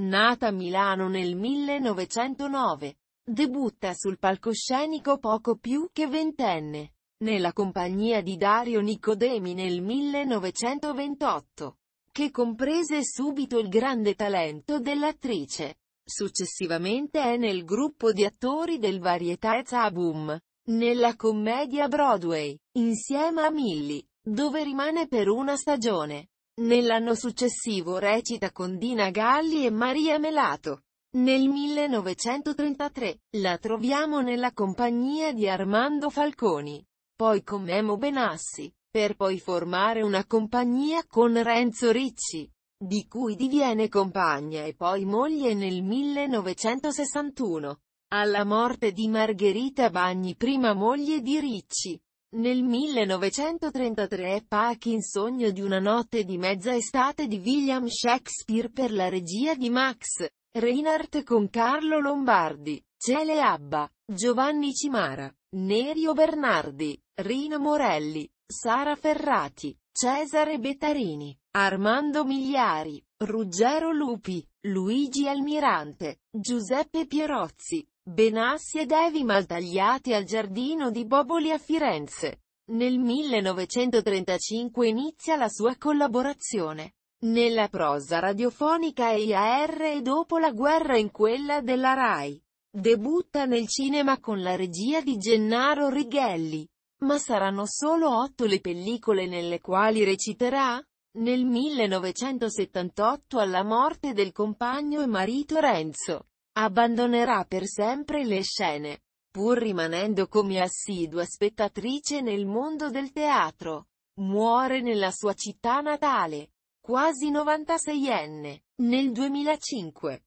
Nata a Milano nel 1909, debutta sul palcoscenico poco più che ventenne, nella compagnia di Dario Nicodemi nel 1928, che comprese subito il grande talento dell'attrice. Successivamente è nel gruppo di attori del Varietà Zabum, nella commedia Broadway, insieme a Millie, dove rimane per una stagione. Nell'anno successivo recita con Dina Galli e Maria Melato. Nel 1933, la troviamo nella compagnia di Armando Falconi, poi con Memo Benassi, per poi formare una compagnia con Renzo Ricci, di cui diviene compagna e poi moglie nel 1961. Alla morte di Margherita Bagni prima moglie di Ricci, nel 1933 Pack in sogno di una notte di mezza estate di William Shakespeare per la regia di Max Reinhardt con Carlo Lombardi, Cele Abba, Giovanni Cimara, Nerio Bernardi, Rino Morelli, Sara Ferrati, Cesare Bettarini, Armando Migliari, Ruggero Lupi, Luigi Almirante, Giuseppe Pierozzi, Benassi ed Evi maltagliati al giardino di Boboli a Firenze. Nel 1935 inizia la sua collaborazione nella prosa radiofonica EIAR e dopo la guerra in quella della RAI. Debutta nel cinema con la regia di Gennaro Righelli. Ma saranno solo otto le pellicole nelle quali reciterà? Nel 1978 alla morte del compagno e marito Renzo. Abbandonerà per sempre le scene, pur rimanendo come assidua spettatrice nel mondo del teatro. Muore nella sua città natale, quasi 96enne, nel 2005.